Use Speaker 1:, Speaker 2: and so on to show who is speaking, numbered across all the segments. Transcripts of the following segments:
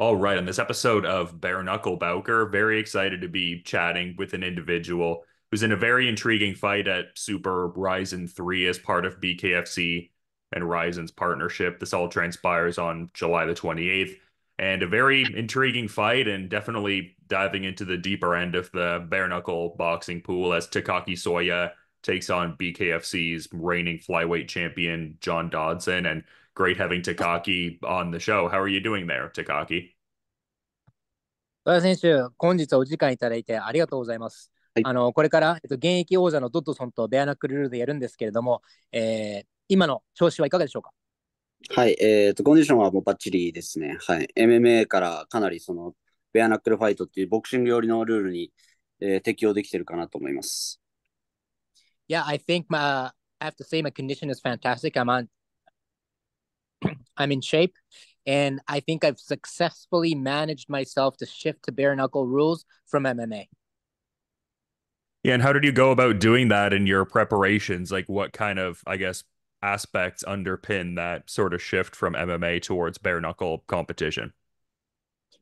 Speaker 1: All right, on this episode of Bare Knuckle Bowker, very excited to be chatting with an individual who's in a very intriguing fight at Super Ryzen 3 as part of BKFC and Ryzen's partnership. This all transpires on July the 28th, and a very intriguing fight, and definitely diving into the deeper end of the Bare Knuckle boxing pool as Takaki Soya takes on BKFC's reigning flyweight champion, John Dodson. And great having Takaki on the show. How are you doing there, Takaki?
Speaker 2: 戸田選手、本日はお時間いただいてありがとうございます。はい、あのこれから、えっと、現役王者のドットソンとベアナックルルーでやるんですけれども、えー、今の調子はいかがでしょうか
Speaker 3: はい、えーと、コンディションはもうばっちりですね。はい、MMA からかなりそのベアナックルファイトっていうボクシング寄りのルールに、えー、適用できてるかなと思います。
Speaker 2: Yeah, I think my, I have to say my condition is fantastic. I'm on I'm in shape. And I think I've successfully managed myself to shift to bare knuckle rules from MMA.
Speaker 1: Yeah. And how did you go about doing that in your preparations? Like, what kind of, I guess, aspects underpin that sort of shift from MMA towards bare knuckle competition?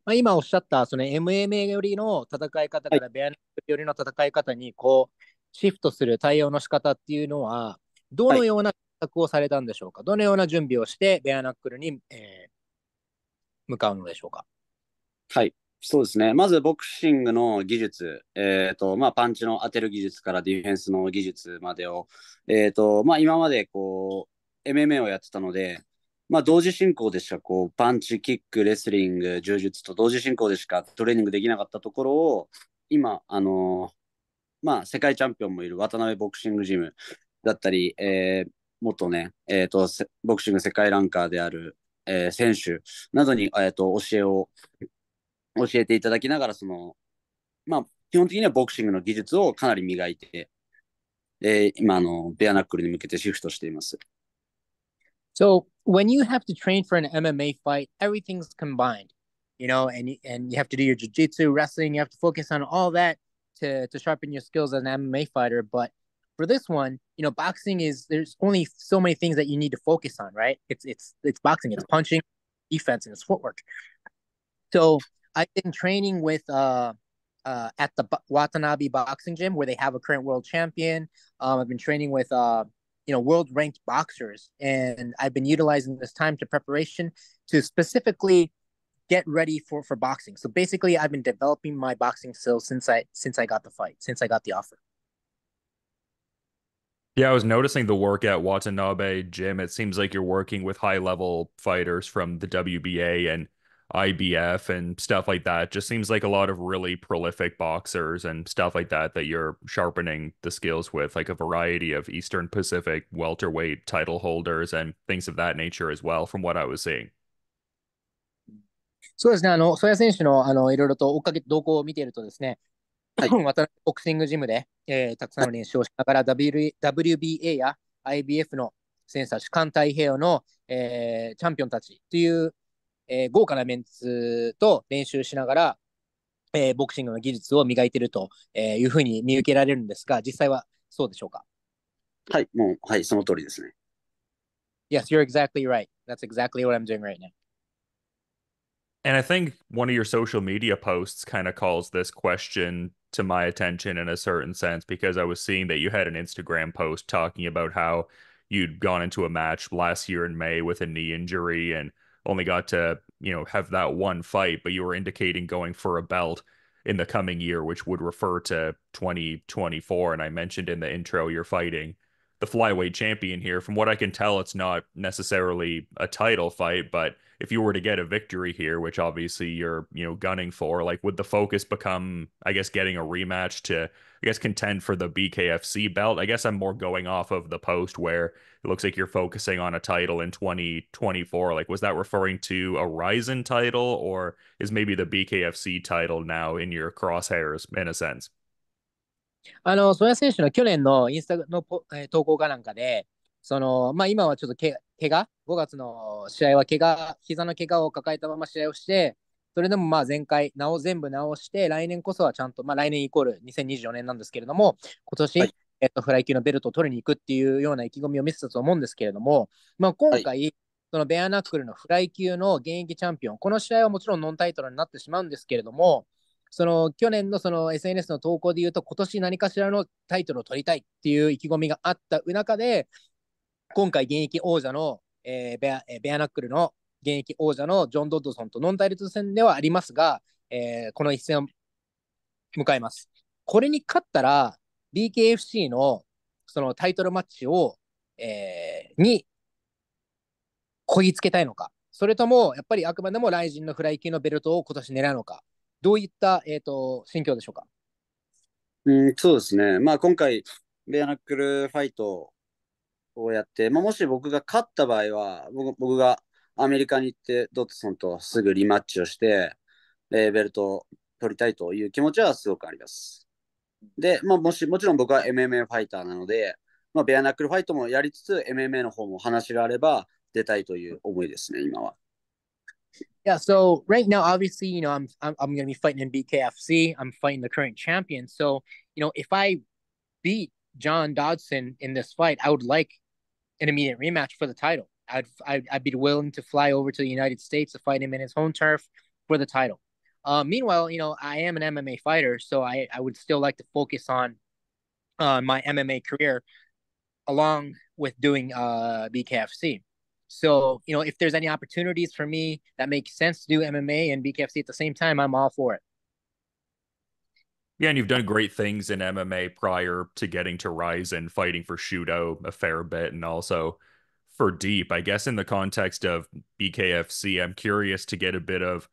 Speaker 2: まあ、今おっしゃったその MMA よりの戦い方からベアナックよりの戦い方にこうシフトする対応の仕方っていうのはどのような択をされたんでしょうかどのような準備をしてベアナックルに、えー、向かうのでしょうか
Speaker 3: はい、そうですね。まずボクシングの技術、えーとまあ、パンチの当てる技術からディフェンスの技術までを、えーとまあ、今までこう MMA をやってたので、まあ、同時進行でしかこうパンチ、キック、レスリング、柔術と同時進行でしかトレーニングできなかったところを今、あのー、まあ、世界チャンピオンもいる渡辺ボクシングジムだったり、えー、元ね、えーと、ボクシング世界ランカーである、えー、選手などに、えーと、教えを教えていただきながら、そのまあ、基本的にはボクシングの技術をかなり磨いて、えー、今のベアナックルに向けてシフトしています。So,
Speaker 2: when you have to train for an MMA fight, everything's combined, you know, and, and you have to do your jiu jitsu, wrestling, you have to focus on all that to, to sharpen your skills as an MMA fighter. But for this one, you know, boxing is there's only so many things that you need to focus on, right? It's it's it's boxing, it's punching, defense, and it's footwork. So I've been training with uh, uh at the Watanabe Boxing Gym where they have a current world champion. Um, I've been training with uh you know world ranked boxers, and I've been utilizing this time to preparation to specifically get ready for for boxing. So basically, I've been developing my boxing skills since I since I got the fight, since I got the offer.
Speaker 1: Yeah, I was noticing the work at Watanabe Gym. It seems like you're working with high level fighters from the WBA and IBF and stuff like that. Just seems like a lot of really prolific boxers and stuff like that that you're sharpening the skills with, like a variety of Eastern Pacific welterweight title holders and things of that nature as well, from what I was seeing.
Speaker 2: そうですね。あの、ソヤ選手の、あの、いろいろと追っかけ、動向を見ているとですね、はい、私 ボクシングジムで、えー、たくさんの練習をしながら w WBA や IBF の選手主幹太平洋の、えー、チャンピオンたちという、えー、豪華なメンツと練習しながら、えー、ボクシングの技術を磨いているというふうに見受けられるんですが、実際はそ
Speaker 1: うでしょうかはい、もう、はい、その通りですね。
Speaker 2: Yes, you're exactly right. That's exactly what I'm doing right now.
Speaker 1: And I think one of your social media posts kind of calls this question to my attention in a certain sense because I was seeing that you had an Instagram post talking about how you'd gone into a match last year in May with a knee injury and only got to, you know, have that one fight, but you were indicating going for a belt in the coming year, which would refer to 2024. And I mentioned in the intro you're fighting the flyweight champion here. From what I can tell, it's not necessarily a title fight, but if you were to get a victory here, which obviously you're, you know, gunning for, like would the focus become, I guess, getting a rematch to, I guess, contend for the BKFC belt? I guess I'm more going off of the post where it looks like you're focusing on a title in 2024. Like, was that referring to a Ryzen title or is maybe the BKFC title now in your crosshairs in a sense?
Speaker 2: あの、曽谷選手の去年のインスタのポ、えー、投稿かなんかで、その、まあ、今はちょっとけ怪我5月の試合は怪我膝の怪我を抱えたまま試合をして、それでもまあ前回、なお全部直して、来年こそはちゃんと、まあ、来年イコール2024年なんですけれども、今年、はい、えっと、フライ級のベルトを取りに行くっていうような意気込みを見せたと思うんですけれども、まあ、今回、はい、そのベアナックルのフライ級の現役チャンピオン、この試合はもちろんノンタイトルになってしまうんですけれども、その去年のその SNS の投稿で言うと、今年何かしらのタイトルを取りたいっていう意気込みがあった中で、今回現役王者の、えー、ベアベアナックルの現役王者のジョン・ドッドソンとノンタイルト戦ではありますが、えー、この一戦を迎えます。これに勝ったら、BKFC のそのタイトルマッチを、えー、にこぎつけたいのか、それともやっぱりあくまでもライジンのフライ級のベルトを今年狙うのか、どういった、えーと、選挙でしょうか、
Speaker 3: うん、そうですね、まあ、今回、ベアナックルファイトをやって、まあ、もし僕が勝った場合は僕、僕がアメリカに行って、ドットソンとすぐリマッチをして、えー、ベルトを取りたいという気持ちはすごくあります。で、まあ、もしもちろん僕は MMA ファイターなので、まあ、ベアナックルファイトもやりつつ、MMA の方も話があれば出たいという思いですね、今は。
Speaker 2: Yeah, so right now, obviously, you know, I'm I'm, I'm going to be fighting in BKFC. I'm fighting the current champion. So, you know, if I beat John Dodson in this fight, I would like an immediate rematch for the title. I'd, I'd, I'd be willing to fly over to the United States to fight him in his home turf for the title. Uh, meanwhile, you know, I am an MMA fighter, so I, I would still like to focus on uh, my MMA career along with doing uh, BKFC. So, you know, if there's any opportunities for me that make sense to do MMA and BKFC at the same time, I'm all for it.
Speaker 1: Yeah, and you've done great things in MMA prior to getting to Rise and fighting for Shudo a fair bit and also for Deep. I guess in the context of BKFC, I'm curious to get a bit of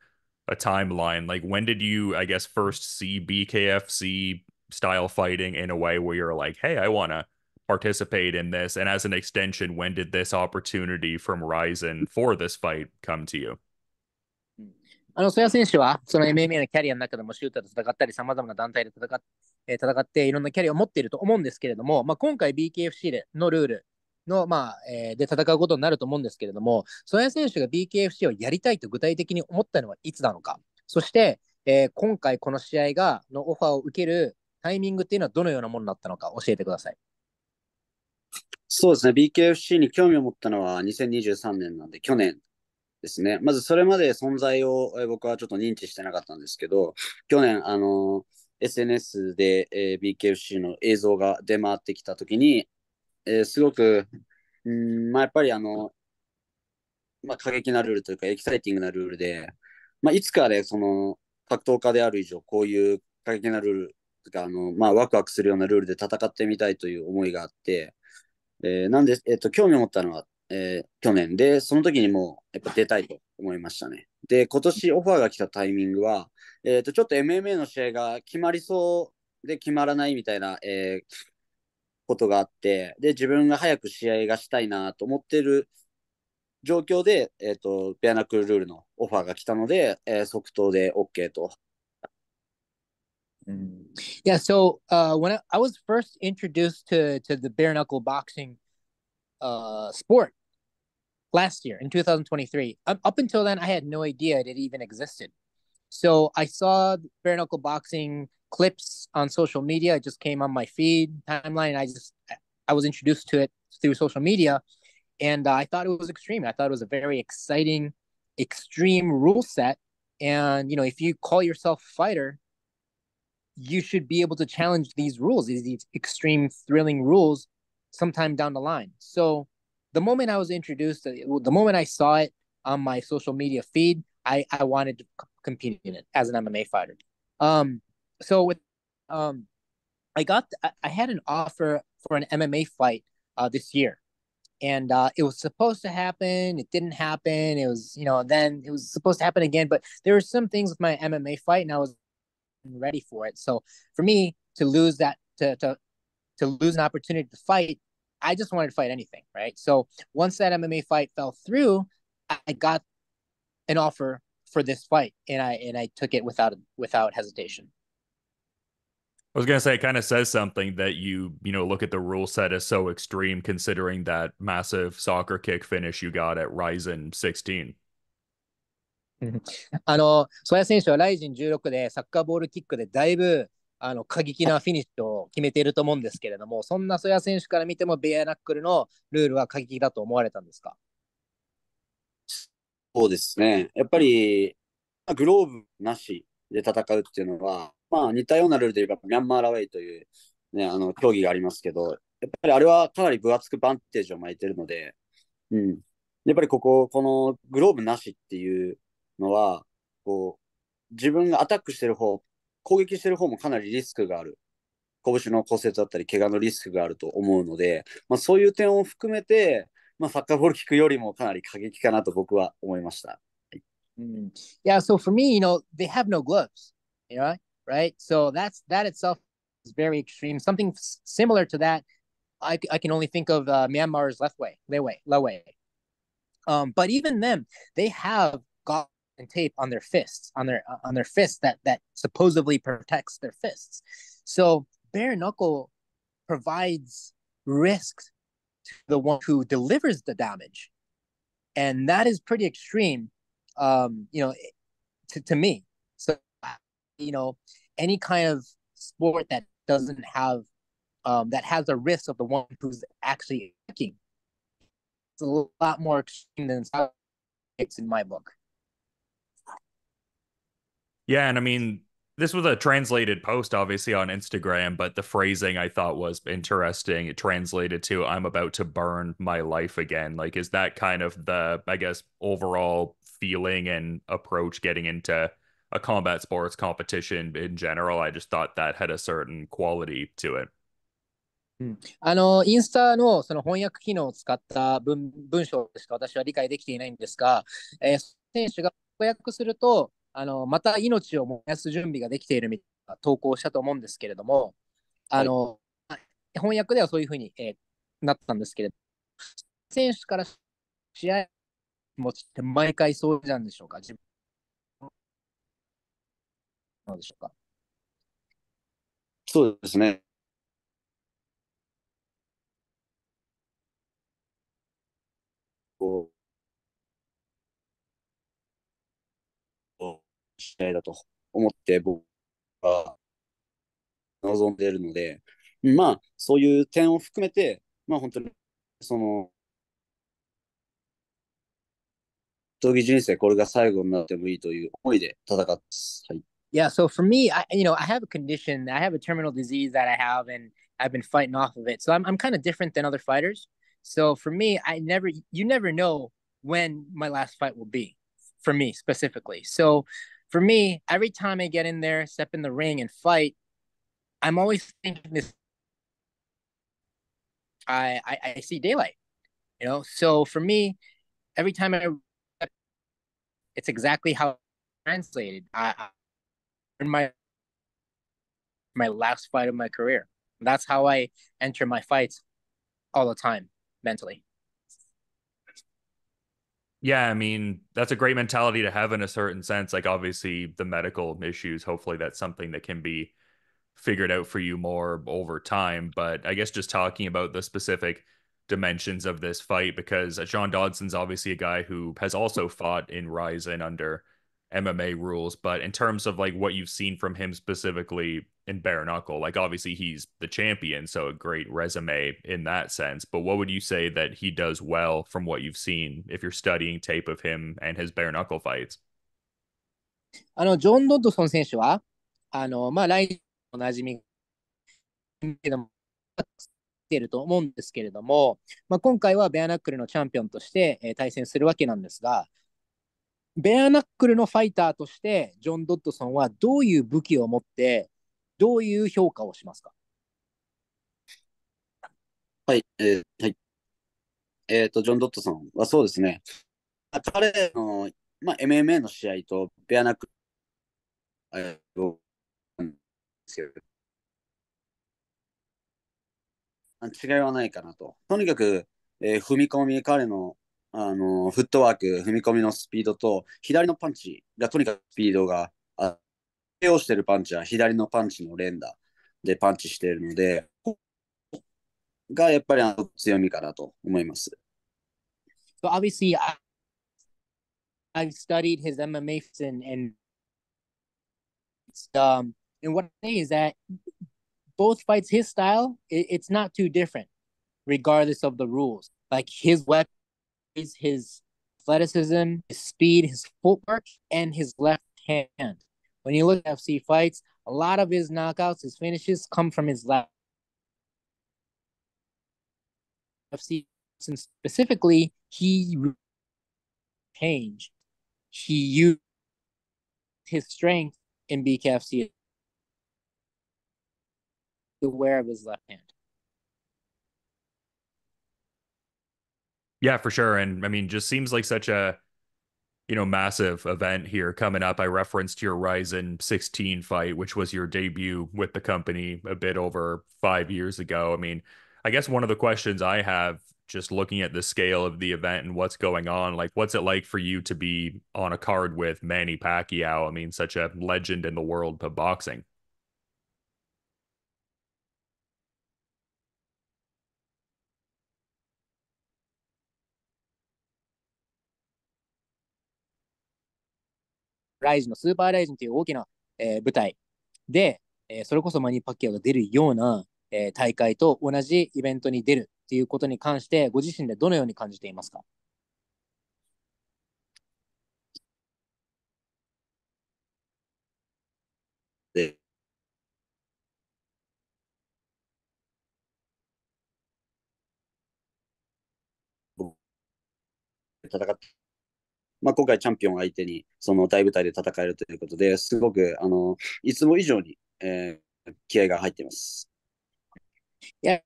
Speaker 1: a timeline. Like when did you, I guess, first see BKFC style fighting in a way where you're like, hey, I wanna participate in this? And as an extension, when did this opportunity from Ryzen for this fight come to you?
Speaker 2: あの、曽谷選手は、その MMA のキャリアの中でもシューターと戦ったり、様々な団体で戦っ,、えー、戦って、いろんなキャリアを持っていると思うんですけれども、まあ、今回 BKFC のルールの、まあえー、で戦うことになると思うんですけれども、曽谷選手が BKFC をやりたいと具体的に思ったのはいつなのか、そして、えー、今回この試合がのオファーを受けるタイミングっていうのはどのようなものだったのか教えてください。
Speaker 3: そうですね、BKFC に興味を持ったのは2023年なんで、去年ですね。まずそれまで存在を僕はちょっと認知してなかったんですけど、去年、あの SNS で、えー、BKFC の映像が出回ってきたときに、えー、すごく、うんまあ、やっぱりあの、まあ、過激なルールというか、エキサイティングなルールで、まあ、いつかで、ね、その、格闘家である以上、こういう過激なルールとか、あの、まあ、ワクワクするようなルールで戦ってみたいという思いがあって、えー、なんで、えっ、ー、と、興味を持ったのは、えー、去年で、その時にもう、やっぱ出たいと思いましたね。で、今年オファーが来たタイミングは、えっ、ー、と、ちょっと MMA の試合が決まりそうで決まらないみたいな、えー、ことがあって、で、自分が早く試合がしたいなと思ってる状況で、えっ、ー、と、ベアナックルルールのオファーが来たので、えー、即答で OK と
Speaker 2: Mm. Yeah. So uh, when I, I, was first introduced to to the bare knuckle boxing uh, sport last year in 2023, up until then I had no idea it even existed. So I saw bare knuckle boxing clips on social media. It just came on my feed timeline, and I just I was introduced to it through social media, and uh, I thought it was extreme. I thought it was a very exciting, extreme rule set. And you know, if you call yourself fighter, you should be able to challenge these rules, these extreme thrilling rules, sometime down the line. So the moment I was introduced, uh, the moment I saw it on my social media feed, I, I wanted to compete in it as an MMA fighter. Um, so with um, I got I had an offer for an MMA fight uh, this year, and uh, it was supposed to happen. It didn't happen. It was you know then it was supposed to happen again, but there were some things with my MMA fight, and I was ready for it. So for me to lose that to to to lose an opportunity to fight, I just wanted to fight anything, right? So once that MMA fight fell through, I got an offer for this fight, and I and I took it without without hesitation.
Speaker 1: I was gonna say it kind of says something that you you know look at the rule set as so extreme considering that massive soccer kick finish you got at Ryzen 16. あの、
Speaker 2: 曽谷選手はライジン16でサッカーボールキックでだいぶあの過激なフィニッシュを決めていると思うんですけれども、そんな曽谷選手から見ても、ベアナックルのルールは過激だと思われたんですか
Speaker 3: そうですね、やっぱりグローブなしで戦うっていうのは、まあ、似たようなルールでいえば、ミャンマーラウェイという、ね、あの競技がありますけど、やっぱりあれはかなり分厚くバンテージを巻いてるので、うん、やっぱりここ、このグローブなしっていうのは、こう、自分がアタックしてる方、攻撃してる方もかなりリスクがある。拳の骨折だったり、怪我のリスクがあると思うので、まあ、そういう点を含めて、まあ、サッカーボール聞くよりもかなり過激かなと僕は思いました。
Speaker 2: Mm. Yeah, so for me, you know, they have no gloves, you know, right? So that's that itself is very extreme. Something similar to that, I, I can only think of uh, Myanmar's left way, Lewe, Lewe. Um, but even them, they have g o t and tape on their fists on their uh, on their fists that that supposedly protects their fists so bare knuckle provides risks to the one who delivers the damage and that is pretty extreme um you know eh, to, to me so you know any kind of sport that doesn't have um that has a risk of the one who's actually kicking it's a lot more extreme than in my book
Speaker 1: yeah, and I mean, this was a translated post, obviously, on Instagram, but the phrasing I thought was interesting. It translated to, I'm about to burn my life again. Like, is that kind of the, I guess, overall feeling and approach getting into a combat sports competition in general? I just thought that had a certain quality to it. Hmm.
Speaker 2: あのインスタのその翻訳機能を使った文文章しか私は理解できていないんですが、えー、選手が翻訳すると、あのまた命を燃やす準備ができているみたいな投稿したと思うんですけれども、あの、はい、翻訳ではそういうふうに、えー、なったんですけれど選手から試合持ちって毎回そうなんでしょうか自分ので
Speaker 3: しょうかそうですね。こ試合だと思って僕は望んでいるので、まあ、そういう点を含めて、まあ、本当に、その、闘技人生、これが最後になってもいいという思いで戦ってはい。Yeah, so for
Speaker 2: me, I, you know, I have a condition, I have a terminal disease that I have, and I've been fighting off of it. So I'm, I'm kind of different than other fighters. So for me, I never, you never know when my last fight will be for me specifically. So for me, every time I get in there, step in the ring and fight, I'm always thinking this. I, I, I see daylight, you know. So for me, every time I, it's exactly how translated. I, I in my my last fight of my career. That's how I enter my fights all the time mentally
Speaker 1: yeah, I mean, that's a great mentality to have in a certain sense. Like, obviously, the medical issues, hopefully, that's something that can be figured out for you more over time. But I guess just talking about the specific dimensions of this fight, because uh, Sean Dodson's obviously a guy who has also fought in Ryzen under MMA rules, but in terms of like what you've seen from him specifically in bare knuckle, like obviously he's the champion, so a great resume in that sense. But what would you say that he does well from what you've seen if you're studying tape of him and his bare knuckle fights?
Speaker 2: あのジョン・ドッドソン選手は、あのまあ、来おなじみけども、ていると思うんですけれども、まあ、今回はベアナックルのチャンピオンとして、えー、対戦するわけなんですが、ベアナックルのファイターとしてジョン・ドッドソンはどういう武器を持ってどういう評価をしますか
Speaker 3: はい、えー、はい。えっ、ー、と、ジョン・ドットソンはそうですね。彼の、まあ、MMA の試合とベアナックルを、違いはないかなと。とにかく、えー、踏み込み、彼のあのフットワーク、踏み込みのスピードと、左のパンチがとにかくスピードが、あをしてるパンチは左のパンチの連打でパンチしているので、がやっぱりあの強みかなと思います。
Speaker 2: So obviously, I, I've studied his MMA and, and um, and what I say is that both fights, his style, it, it's not too different, regardless of the rules. Like his weapon his athleticism, his speed, his footwork, and his left hand. When you look at FC fights, a lot of his knockouts, his finishes come from his left. FC and specifically, he changed. He used his strength in BKFC aware of his left hand.
Speaker 1: Yeah, for sure. And I mean, just seems like such a you know massive event here coming up. I referenced your Ryzen 16 fight, which was your debut with the company a bit over five years ago. I mean, I guess one of the questions I have just looking at the scale of the event and what's going on, like what's it like for you to be on a card with Manny Pacquiao? I mean, such a legend in the world of boxing.
Speaker 2: ライジンのスーパーライジンという大きな、えー、舞台で、えー、それこそマニー・パッキャオが出るような、えー、大会と同じイベントに出るっていうことに関して、ご自身でどのように感じていますか
Speaker 3: で戦ってまあ、今回チャンピオン相手にその大舞台で戦えるということですごくあのいつも以上に、えー、気合が入っています。
Speaker 2: Yeah,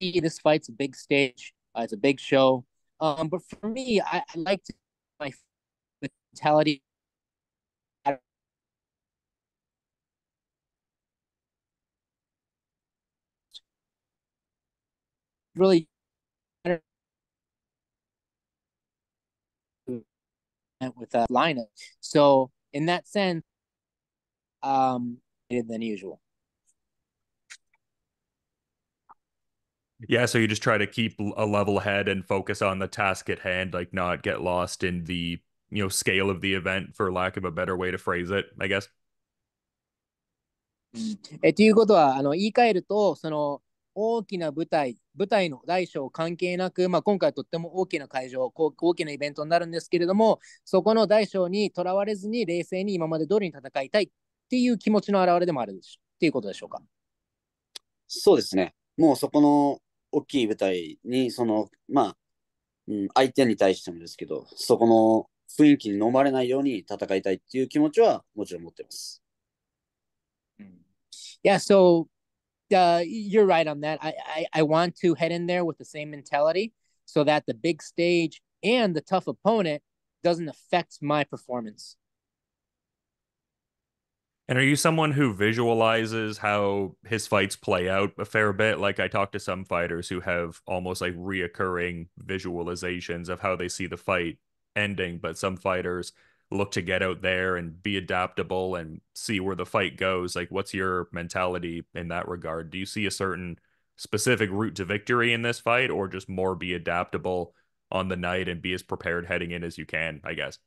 Speaker 2: this fight's a big stage. It's a big show. Um, but for me, I, I like to my mentality really with that uh, lineup. So in that sense, um, than usual.
Speaker 1: Yeah, so you just try to keep a level head and focus on the task at hand, like not get lost in the you know scale of the event, for lack of a better way to phrase it, I guess.
Speaker 2: Mm. えということはあの言い換えるとその大きな舞台舞台の大小関係なく、まあ、今回とっても大きな会場大きなイベントになるんですけれどもそこの大小にとらわれずに冷静に今まで通りに戦いたいっていう気持ちの表れでもあるっていうことでしょうか
Speaker 3: そうですねもうそこの大きい舞台にそのまあ、うん、相手に対してもですけどそこの雰囲気に飲まれないように戦いたいっていう気持ちはもちろん持ってます。
Speaker 2: yeah, so uh, you're right on that. I, I, I want to head in there with the same mentality so that the big stage and the tough opponent doesn't affect my performance.
Speaker 1: And are you someone who visualizes how his fights play out a fair bit? Like I talk to some fighters who have almost like reoccurring visualizations of how they see the fight ending, but some fighters look to get out there and be adaptable and see where the fight goes? Like, what's your mentality in that regard? Do you see a certain specific route to victory in this fight, or just more be adaptable on the night and be as prepared heading in as you can? I guess.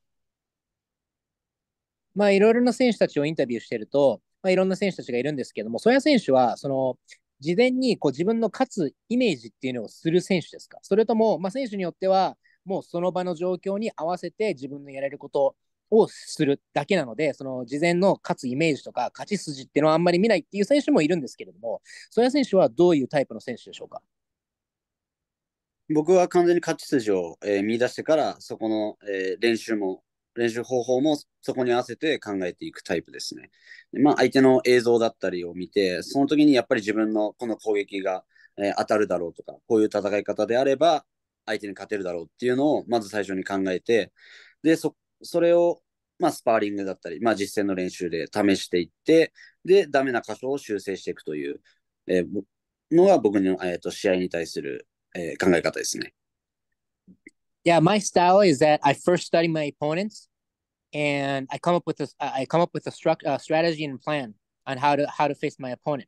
Speaker 2: まあ、いろいろな選手たちをインタビューしてると、まあ、いろんな選手たちがいるんですけども、曽谷選手は、その、事前にこう自分の勝つイメージっていうのをする選手ですかそれとも、まあ、選手によっては、もうその場の状況に合わせて自分のやれることをするだけなので、その事前の勝つイメージとか、勝ち筋っていうのはあんまり見ないっていう選手もいるんですけれども、そういう選手はどういうタイプの選手でしょうか
Speaker 3: 僕は完全に勝ち筋を、えー、見出してから、そこの、えー、練習も、練習方法もそこに合わせて考えていくタイプですね。まあ、相手の映像だったりを見て、その時にやっぱり自分のこの攻撃が、えー、当たるだろうとか、こういう戦い方であれば、相手に勝てるだろうっていうのをまず最初に考えて、で、そこそれを、まあ、スパーリングだったり、まあ、実践の練習で試していって、で、ダメな箇所を修正していくという、えー、のが僕の、えー、と試合に対する、えー、考え方ですね。
Speaker 2: Yeah, my style is that I first study my opponents and I come up with a, I come up with a s t r u uh, strategy and plan on how to how to face my opponent.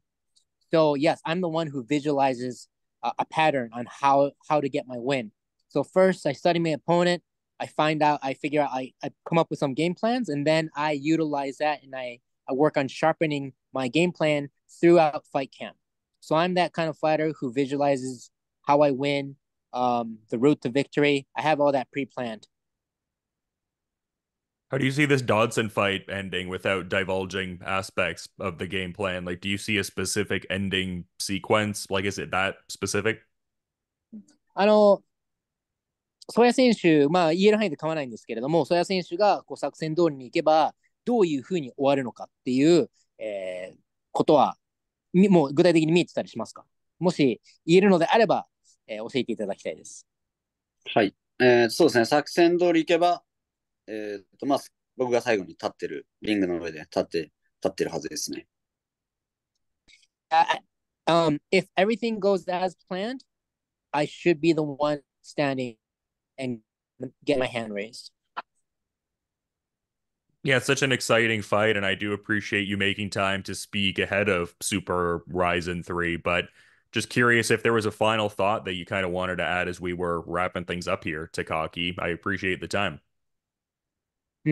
Speaker 2: So yes, I'm the one who visualizes a, a pattern on how how to get my win. So first, I study my opponent. I find out, I figure out, I, I come up with some game plans, and then I utilize that and I, I work on sharpening my game plan throughout fight camp. So I'm that kind of fighter who visualizes how I win, um, the route to victory. I have all that pre planned.
Speaker 1: How do you see this Dodson fight ending without divulging aspects of the game plan? Like, do you see a specific ending sequence? Like, is it that specific?
Speaker 2: I don't. 曽谷選手、まあ、言える範囲で構わないんですけれども、曽谷選手がこう作戦通りにいけば、どういうふうに終わるのかっていう、えー、ことは、もう具体的に見えてたりしますかもし言えるのであれば、
Speaker 3: えー、教えていただきたいです。はい、えー、そうですね、作戦通りいけば、えーとまあ、僕が最後に立ってる、リングの上で立って立ってるはずですね。
Speaker 2: Uh, um, if everything goes as planned, I should be the one standing and get my hand raised.
Speaker 1: Yeah, such an exciting fight, and I do appreciate you making time to speak ahead of Super Ryzen 3. But just curious if there was a final thought that you kind of wanted to add as we were wrapping things up here, Takaki. I appreciate the time.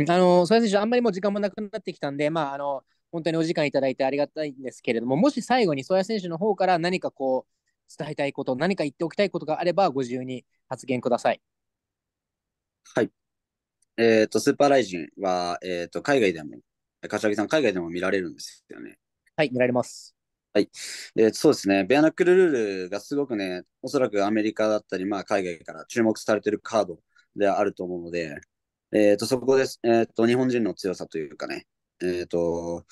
Speaker 2: あの、それ選手、あんまりもう時間もなくなってきたんで、まあ、あの、本当にお時間いただいてありがたいんですけれども、もし最後に曽谷選手の方から何かこう、伝えたいこと、何か言っておきたいことがあれば、ご自由に発言ください。
Speaker 3: はい。えっ、ー、と、スーパーライジンは、えっ、ー、と、海外でも、柏木さん、海外でも見られるんですよね。はい、見られます。はい。えー、そうですね。ベアナックルルールがすごくね、おそらくアメリカだったり、まあ、海外から注目されてるカードであると思うので、えっ、ー、と、そこです。えっ、ー、と、日本人の強さというかね、えっ、ー、と、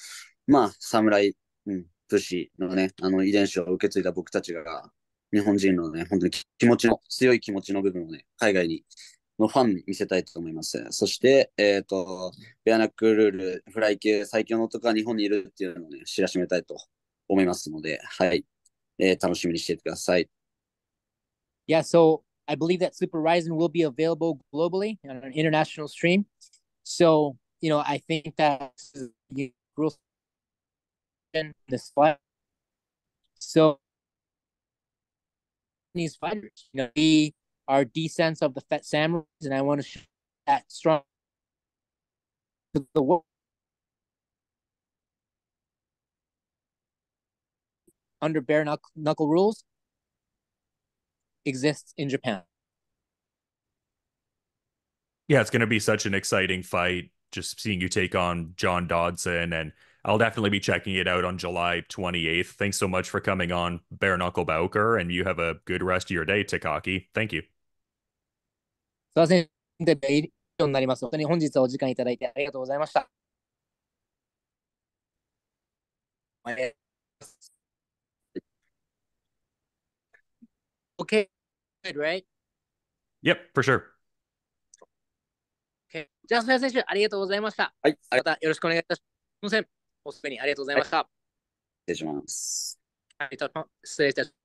Speaker 3: まあ、侍、うん、プシのね、あの遺伝子を受け継いだ僕たちが、日本人のね、本当に気持ちの、強い気持ちの部分をね、海外にのファンに見せたいと思います。そして、えっ、ー、と、ベアナックルール、フライ級最強の男が日本にいるっていうのをね、知らしめたいと思いますので、はい。えー、楽しみにしててください。
Speaker 2: Yeah, so I believe that s u p e r r i z o n will be available globally on an international stream. So, you know, I think that s the growth in this fight. So, these fighters, you know, we our descents of the Fet Samurais, and I want to show that strong to the world. Under bare knuckle rules exists in Japan.
Speaker 1: Yeah, it's going to be such an exciting fight. Just seeing you take on John Dodson, and I'll definitely be checking it out on July 28th. Thanks so much for coming on Bare Knuckle Bowker, and you have a good rest of your day, Takaki. Thank you.
Speaker 2: 諏訪先生、以上になります。本当に本日はお時間いただいてありがとうございました。Okay, good, right?
Speaker 1: Yep, for sure.
Speaker 2: Okay. じゃあ、菅谷選手、ありがとうございました。はい。またよろしくお願いいたします。すみません。おすべにありがとうございました。はい、失礼します。失礼いたします。